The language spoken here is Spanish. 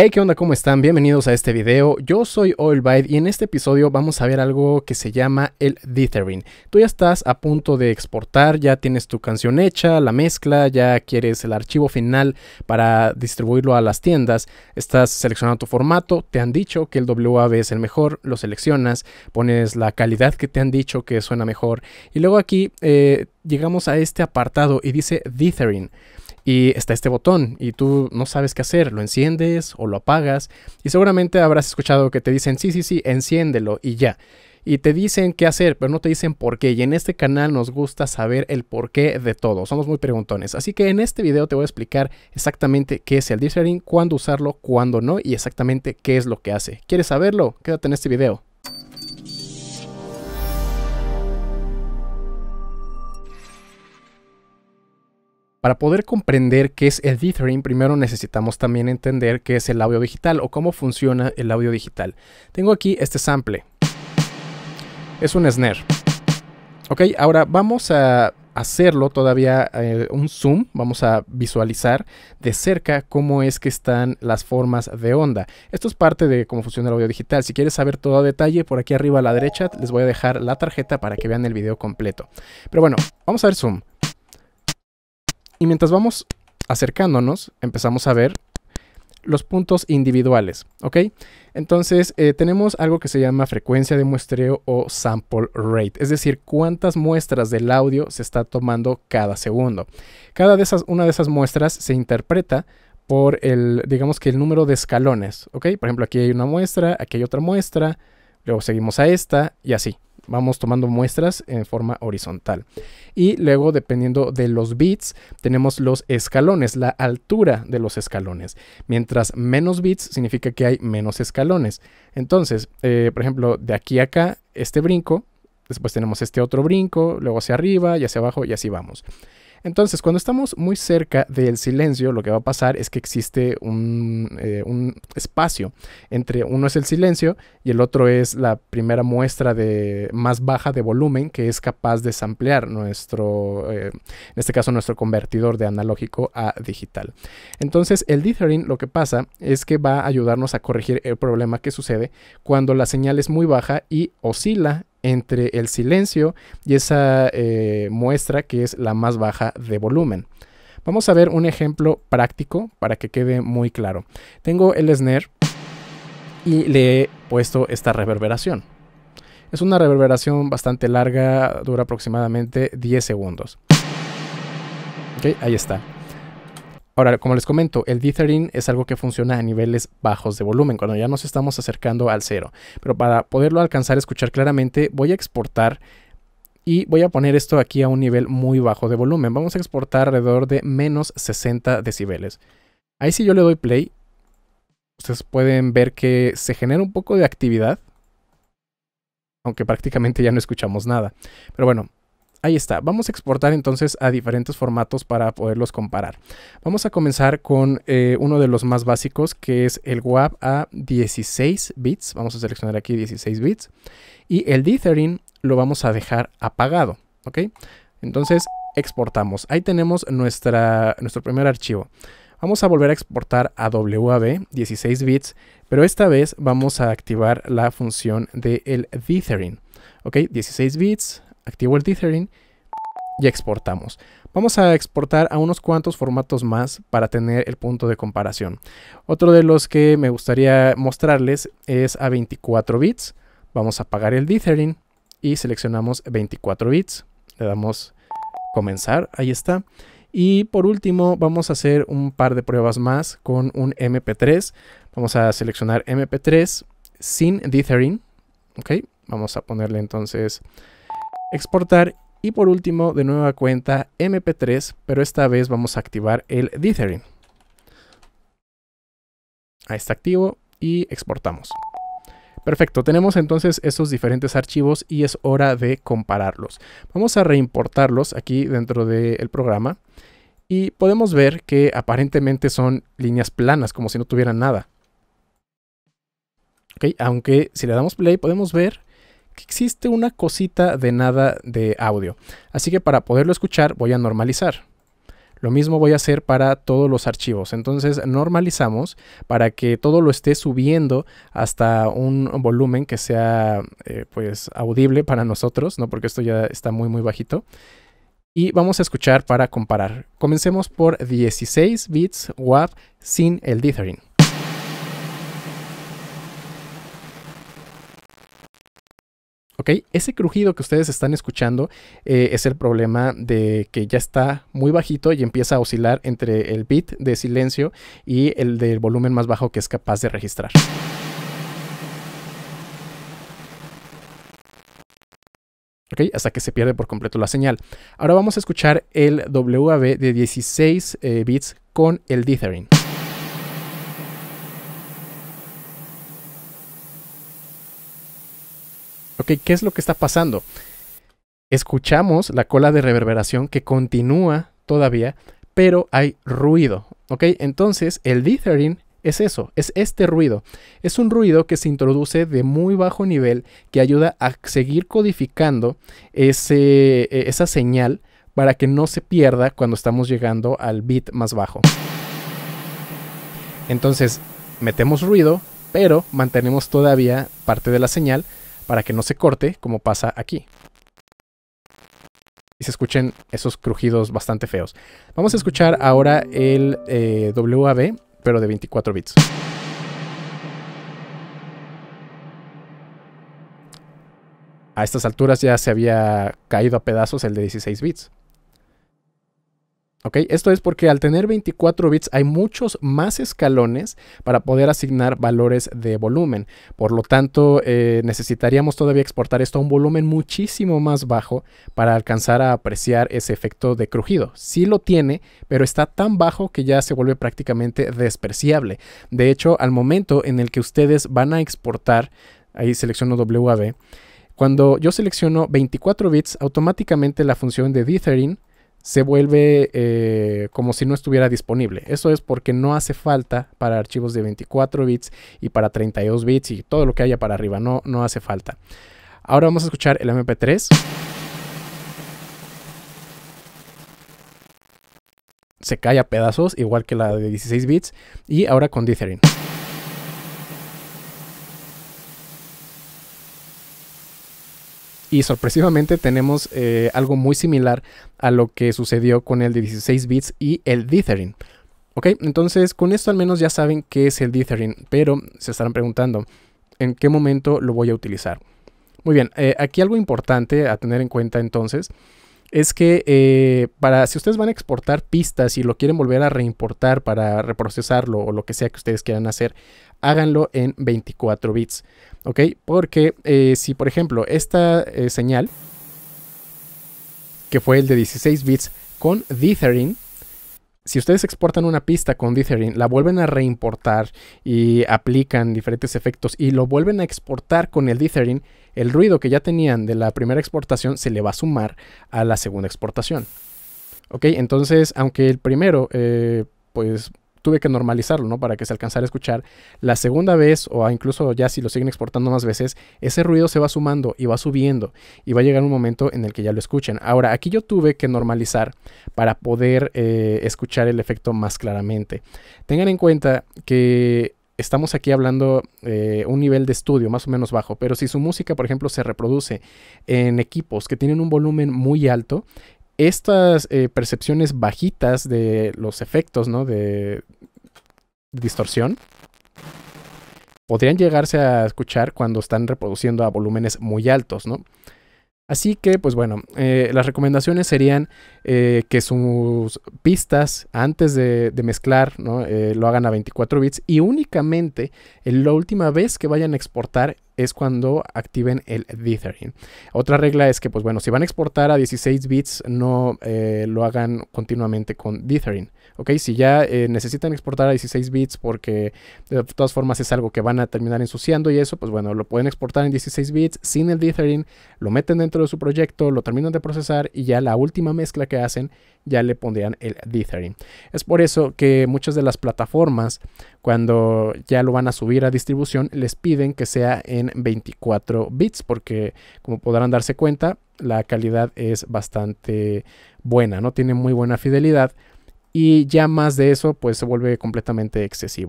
Hey, ¿qué onda? ¿Cómo están? Bienvenidos a este video. Yo soy OilByte y en este episodio vamos a ver algo que se llama el dithering. Tú ya estás a punto de exportar, ya tienes tu canción hecha, la mezcla, ya quieres el archivo final para distribuirlo a las tiendas, estás seleccionando tu formato, te han dicho que el WAV es el mejor, lo seleccionas, pones la calidad que te han dicho que suena mejor y luego aquí eh, llegamos a este apartado y dice dithering y está este botón y tú no sabes qué hacer, lo enciendes o lo apagas y seguramente habrás escuchado que te dicen sí, sí, sí, enciéndelo y ya. Y te dicen qué hacer, pero no te dicen por qué. Y en este canal nos gusta saber el porqué de todo. Somos muy preguntones. Así que en este video te voy a explicar exactamente qué es el dithering, cuándo usarlo, cuándo no y exactamente qué es lo que hace. ¿Quieres saberlo? Quédate en este video. Para poder comprender qué es el dithering, primero necesitamos también entender qué es el audio digital o cómo funciona el audio digital. Tengo aquí este sample. Es un snare. Ok, ahora vamos a hacerlo todavía eh, un zoom, vamos a visualizar de cerca cómo es que están las formas de onda. Esto es parte de cómo funciona el audio digital. Si quieres saber todo a detalle, por aquí arriba a la derecha les voy a dejar la tarjeta para que vean el video completo. Pero bueno, vamos a ver zoom. Y mientras vamos acercándonos, empezamos a ver los puntos individuales, ¿ok? Entonces eh, tenemos algo que se llama frecuencia de muestreo o sample rate, es decir, cuántas muestras del audio se está tomando cada segundo. Cada de esas, una de esas muestras se interpreta por el, digamos que el número de escalones, ¿ok? Por ejemplo, aquí hay una muestra, aquí hay otra muestra, luego seguimos a esta y así, vamos tomando muestras en forma horizontal. Y luego, dependiendo de los bits, tenemos los escalones, la altura de los escalones. Mientras menos bits significa que hay menos escalones. Entonces, eh, por ejemplo, de aquí a acá, este brinco, después tenemos este otro brinco, luego hacia arriba y hacia abajo y así vamos. Entonces, cuando estamos muy cerca del silencio, lo que va a pasar es que existe eh, un, espacio entre uno es el silencio y el otro es la primera muestra de más baja de volumen que es capaz de samplear nuestro, eh, en este caso nuestro convertidor de analógico a digital. Entonces, el dithering lo que pasa es que va a ayudarnos a corregir el problema que sucede cuando la señal es muy baja y oscila entre el silencio y esa eh, muestra que es la más baja de volumen. Vamos a ver un ejemplo práctico para que quede muy claro. Tengo el snare y le he puesto esta reverberación. Es una reverberación bastante larga, dura aproximadamente 10 segundos. Ok, ahí está. Ahora, como les comento, el dithering es algo que funciona a niveles bajos de volumen, cuando ya nos estamos acercando al cero. Pero para poderlo alcanzar a escuchar claramente, voy a exportar y voy a poner esto aquí a un nivel muy bajo de volumen. Vamos a exportar alrededor de menos 60 decibeles. Ahí si yo le doy play, ustedes pueden ver que se genera un poco de actividad, aunque prácticamente ya no escuchamos nada. Pero bueno, Ahí está, vamos a exportar entonces a diferentes formatos para poderlos comparar. Vamos a comenzar con eh, uno de los más básicos que es el WAV a 16 bits. Vamos a seleccionar aquí 16 bits. Y el dithering lo vamos a dejar apagado, ¿ok? Entonces exportamos. Ahí tenemos nuestra, nuestro primer archivo. Vamos a volver a exportar a WAV 16 bits, pero esta vez vamos a activar la función del el dithering. ¿Ok? 16 bits, activo el dithering y exportamos. Vamos a exportar a unos cuantos formatos más para tener el punto de comparación. Otro de los que me gustaría mostrarles es a 24 bits. Vamos a apagar el dithering y seleccionamos 24 bits. Le damos comenzar, ahí está. Y por último vamos a hacer un par de pruebas más con un MP3. Vamos a seleccionar MP3 sin dithering. Ok, vamos a ponerle entonces exportar y por último de nueva cuenta mp3 pero esta vez vamos a activar el dithering ahí está activo y exportamos Perfecto, tenemos entonces esos diferentes archivos y es hora de compararlos. Vamos a reimportarlos aquí dentro del programa y podemos ver que aparentemente son líneas planas, como si no tuvieran nada. Okay, aunque si le damos play podemos ver que existe una cosita de nada de audio. Así que para poderlo escuchar voy a normalizar. Lo mismo voy a hacer para todos los archivos. Entonces normalizamos para que todo lo esté subiendo hasta un volumen que sea eh, pues audible para nosotros, ¿no? Porque esto ya está muy muy bajito. Y vamos a escuchar para comparar. Comencemos por 16 bits WAV sin el dithering. Ese crujido que ustedes están escuchando eh, es el problema de que ya está muy bajito y empieza a oscilar entre el bit de silencio y el del volumen más bajo que es capaz de registrar. hasta que se pierde por completo la señal. Ahora vamos a escuchar el WAV de 16 eh, bits con el dithering. ¿qué es lo que está pasando? Escuchamos la cola de reverberación que continúa todavía, pero hay ruido, Entonces, el dithering es eso, es este ruido. Es un ruido que se introduce de muy bajo nivel que ayuda a seguir codificando e, esa señal para que no se pierda cuando estamos llegando al bit más bajo. Entonces, metemos ruido, pero mantenemos todavía parte de la señal para que no se corte como pasa aquí. Y se escuchen esos crujidos bastante feos. Vamos a escuchar ahora el eh, WAV, pero de 24 bits. A estas alturas ya se había caído a pedazos el de 16 bits ok esto es porque al tener 24 bits hay muchos más escalones para poder asignar valores de volumen. Por lo tanto, eh, necesitaríamos todavía exportar esto a un volumen muchísimo más bajo para alcanzar a apreciar ese efecto de crujido. Sí lo tiene, pero está tan bajo que ya se vuelve prácticamente despreciable. De hecho, al momento en el que ustedes van a exportar, ahí selecciono WAV, cuando yo selecciono 24 bits, automáticamente la función de dithering se vuelve eh, como si no estuviera disponible. Eso es porque no hace falta para archivos de 24 bits y para 32 bits y todo lo que haya para arriba. No, no hace falta. Ahora vamos a escuchar el MP3. Se cae a pedazos, igual que la de 16 bits. Y ahora con Dithering. Y sorpresivamente tenemos eh, algo muy similar a lo que sucedió con el de 16 bits y el dithering. Ok, entonces con esto al menos ya saben qué es el dithering, pero se estarán preguntando en qué momento lo voy a utilizar. Muy bien, eh, aquí algo importante a tener en cuenta entonces es que eh, para si ustedes van a exportar pistas y lo quieren volver a reimportar para reprocesarlo o lo que sea que ustedes quieran hacer, háganlo en 24 bits, ¿ok? Porque eh, si por ejemplo esta eh, señal, que fue el de 16 bits con dithering, si ustedes exportan una pista con Dithering, la vuelven a reimportar y aplican diferentes efectos y lo vuelven a exportar con el Dithering, el ruido que ya tenían de la primera exportación se le va a sumar a la segunda exportación. Ok, entonces, aunque el primero, eh, pues tuve que normalizarlo, ¿no? Para que se alcanzara a escuchar. La segunda vez, o incluso ya si lo siguen exportando más veces, ese ruido se va sumando y va subiendo y va a llegar un momento en el que ya lo escuchen. Ahora, aquí yo tuve que normalizar para poder eh, escuchar el efecto más claramente. Tengan en cuenta que estamos aquí hablando eh, un nivel de estudio más o menos bajo, pero si su música, por ejemplo, se reproduce en equipos que tienen un volumen muy alto, estas eh, percepciones bajitas de los efectos, De, distorsión podrían llegarse a escuchar cuando están reproduciendo a volúmenes muy altos, Así que, pues bueno, eh, las recomendaciones serían eh, que sus pistas antes de, mezclar lo hagan a 24 bits y únicamente en la última vez que vayan a exportar es cuando activen el dithering. Otra regla es que, pues bueno, si van a exportar a 16 bits, no eh, lo hagan continuamente con dithering. ¿Ok? Si ya eh, necesitan exportar a 16 bits porque de todas formas es algo que van a terminar ensuciando y eso, pues bueno, lo pueden exportar en 16 bits sin el dithering, lo meten dentro de su proyecto, lo terminan de procesar y ya la última mezcla que hacen ya le pondrían el dithering. Es por eso que muchas de las plataformas cuando ya lo van a subir a distribución, les piden que sea en 24 bits, porque como podrán darse cuenta, la calidad es bastante buena, ¿no? Tiene muy buena fidelidad y ya más de eso, pues se vuelve completamente excesivo.